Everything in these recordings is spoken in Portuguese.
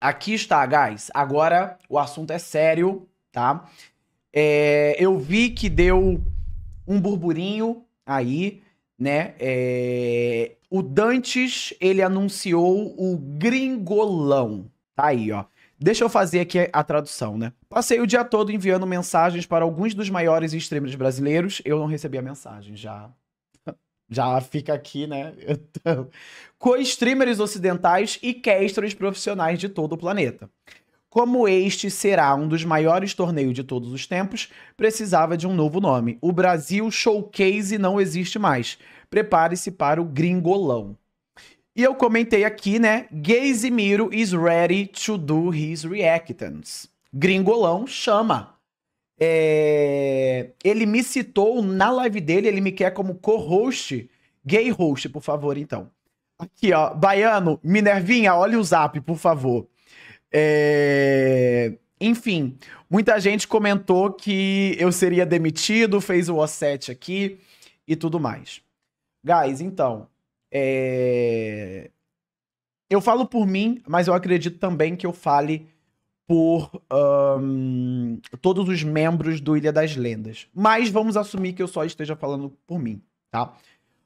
Aqui está, guys. Agora o assunto é sério, tá? É, eu vi que deu um burburinho aí, né? É, o Dantes, ele anunciou o gringolão. Tá aí, ó. Deixa eu fazer aqui a tradução, né? Passei o dia todo enviando mensagens para alguns dos maiores streamers brasileiros. Eu não recebi a mensagem, já já fica aqui, né? Então, co-streamers ocidentais e casters profissionais de todo o planeta. Como este será um dos maiores torneios de todos os tempos, precisava de um novo nome. O Brasil Showcase não existe mais. Prepare-se para o gringolão. E eu comentei aqui, né? Gaze Miro is ready to do his reactants. Gringolão chama. É... Ele me citou na live dele, ele me quer como co-host, gay host, por favor, então. Aqui, ó, Baiano, Minervinha, olha o zap, por favor. É... Enfim, muita gente comentou que eu seria demitido, fez o O7 aqui e tudo mais. Guys, então, é... eu falo por mim, mas eu acredito também que eu fale por um, todos os membros do Ilha das Lendas. Mas vamos assumir que eu só esteja falando por mim, tá?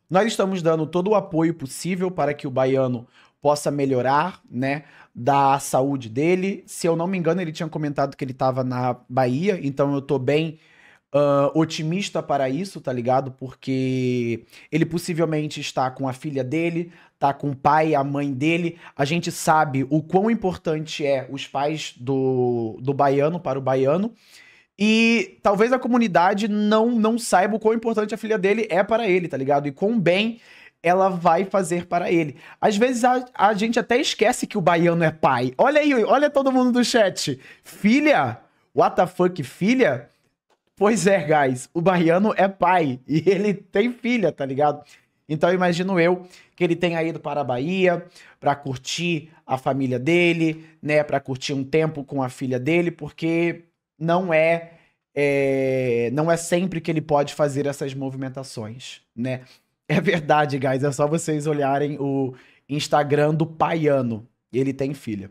Nós estamos dando todo o apoio possível para que o baiano possa melhorar, né, da saúde dele. Se eu não me engano, ele tinha comentado que ele estava na Bahia, então eu estou bem uh, otimista para isso, tá ligado? Porque ele possivelmente está com a filha dele, tá com o pai, a mãe dele. A gente sabe o quão importante é os pais do, do baiano para o baiano. E talvez a comunidade não, não saiba o quão importante a filha dele é para ele, tá ligado? E quão bem ela vai fazer para ele. Às vezes a, a gente até esquece que o baiano é pai. Olha aí, olha todo mundo do chat. Filha? What the fuck, filha? Pois é, guys, o baiano é pai e ele tem filha, tá ligado? Então imagino eu que ele tenha ido para a Bahia para curtir a família dele, né, para curtir um tempo com a filha dele, porque não é, é não é sempre que ele pode fazer essas movimentações, né? É verdade, guys, é só vocês olharem o Instagram do Paiano, ele tem filha.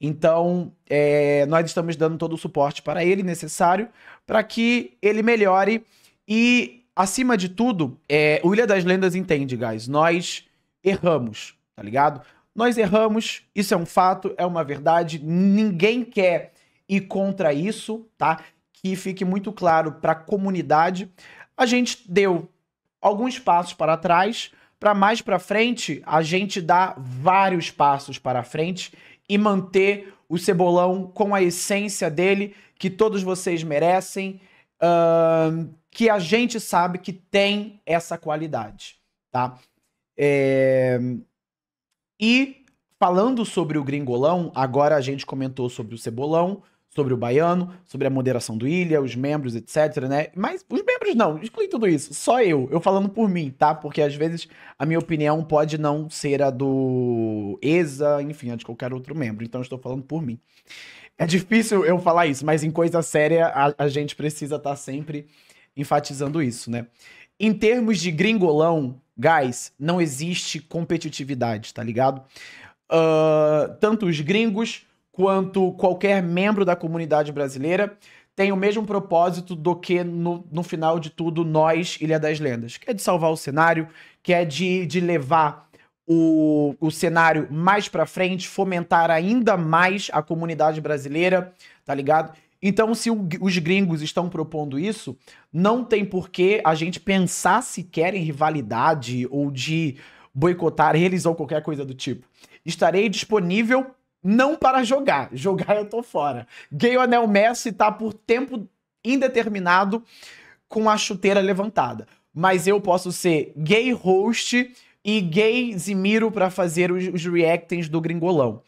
Então, é, nós estamos dando todo o suporte para ele necessário para que ele melhore. E, acima de tudo, é, o Ilha das Lendas entende, guys. Nós erramos, tá ligado? Nós erramos, isso é um fato, é uma verdade. Ninguém quer ir contra isso, tá? Que fique muito claro para a comunidade. A gente deu alguns passos para trás, para mais para frente a gente dar vários passos para frente e manter o cebolão com a essência dele que todos vocês merecem, uh, que a gente sabe que tem essa qualidade, tá? É... E falando sobre o gringolão, agora a gente comentou sobre o cebolão sobre o baiano, sobre a moderação do Ilha, os membros, etc, né? Mas os membros não, exclui tudo isso, só eu, eu falando por mim, tá? Porque às vezes a minha opinião pode não ser a do ESA, enfim, a de qualquer outro membro, então estou falando por mim. É difícil eu falar isso, mas em coisa séria a, a gente precisa estar tá sempre enfatizando isso, né? Em termos de gringolão, guys, não existe competitividade, tá ligado? Uh, tanto os gringos quanto qualquer membro da comunidade brasileira, tem o mesmo propósito do que, no, no final de tudo, nós, Ilha das Lendas, que é de salvar o cenário, que é de, de levar o, o cenário mais para frente, fomentar ainda mais a comunidade brasileira, tá ligado? Então, se o, os gringos estão propondo isso, não tem por que a gente pensar sequer em rivalidade ou de boicotar eles ou qualquer coisa do tipo. Estarei disponível não para jogar. Jogar eu tô fora. Anel Messi tá por tempo indeterminado com a chuteira levantada. Mas eu posso ser gay host e gay Zimiro para fazer os, os reactings do gringolão.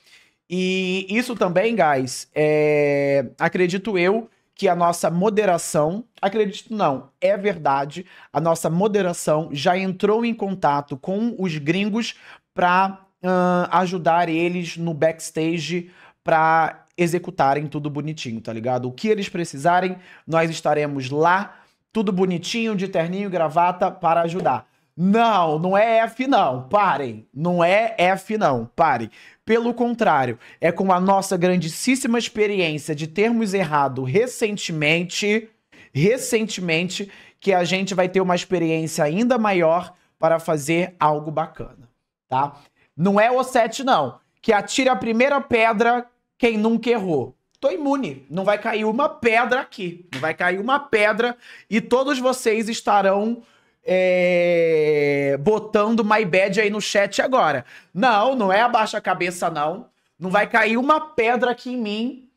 E isso também, guys, é... acredito eu que a nossa moderação, acredito não, é verdade, a nossa moderação já entrou em contato com os gringos para uh, ajudar eles no backstage para executarem tudo bonitinho, tá ligado? O que eles precisarem, nós estaremos lá, tudo bonitinho, de terninho e gravata, para ajudar. Não, não é F não, parem. Não é F não, parem. Pelo contrário, é com a nossa grandíssima experiência de termos errado recentemente, recentemente, que a gente vai ter uma experiência ainda maior para fazer algo bacana, tá? Não é o 7, não. Que atira a primeira pedra quem nunca errou. Tô imune. Não vai cair uma pedra aqui. Não vai cair uma pedra e todos vocês estarão é... botando my bad aí no chat agora. Não, não é abaixa a cabeça, não. Não vai cair uma pedra aqui em mim,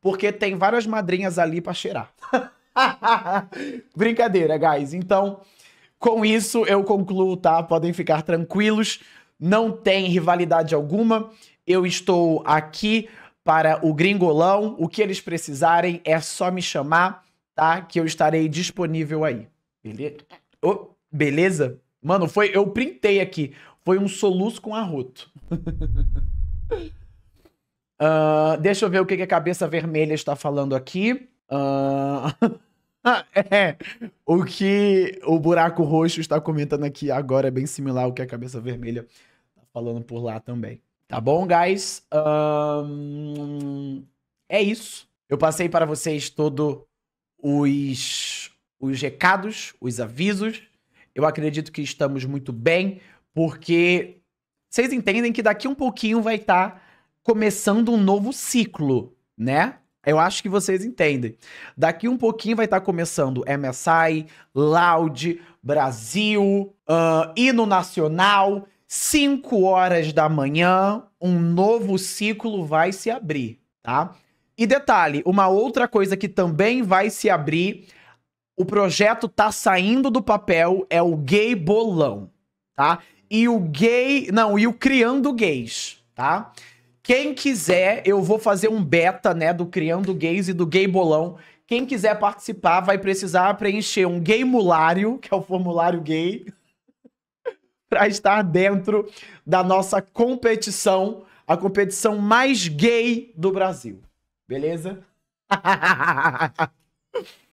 porque tem várias madrinhas ali para cheirar. Brincadeira, guys. Então, com isso eu concluo, tá? Podem ficar tranquilos não tem rivalidade alguma. Eu estou aqui para o gringolão. O que eles precisarem é só me chamar, tá? Que eu estarei disponível aí. Beleza? Oh, beleza? Mano, foi. Eu printei aqui. Foi um soluço com arroto. uh, deixa eu ver o que, que a cabeça vermelha está falando aqui. Uh... é. O que o buraco roxo está comentando aqui agora é bem similar ao que a cabeça vermelha está falando por lá também. Tá bom, guys? Um... É isso. Eu passei para vocês todo os, os recados, os avisos. Eu acredito que estamos muito bem, porque vocês entendem que daqui um pouquinho vai estar tá começando um novo ciclo, né? Eu acho que vocês entendem. Daqui um pouquinho vai estar tá começando MSI, Loud, Brasil, uh, Hino Nacional. 5 horas da manhã, um novo ciclo vai se abrir, tá? E detalhe, uma outra coisa que também vai se abrir, o projeto tá saindo do papel, é o Gay Bolão, tá? E o gay, não, e o Criando Gays, tá? Quem quiser, eu vou fazer um beta, né, do Criando Gays e do Gay Bolão. Quem quiser participar vai precisar preencher um mulário, que é o formulário gay, para estar dentro da nossa competição, a competição mais gay do Brasil. Beleza?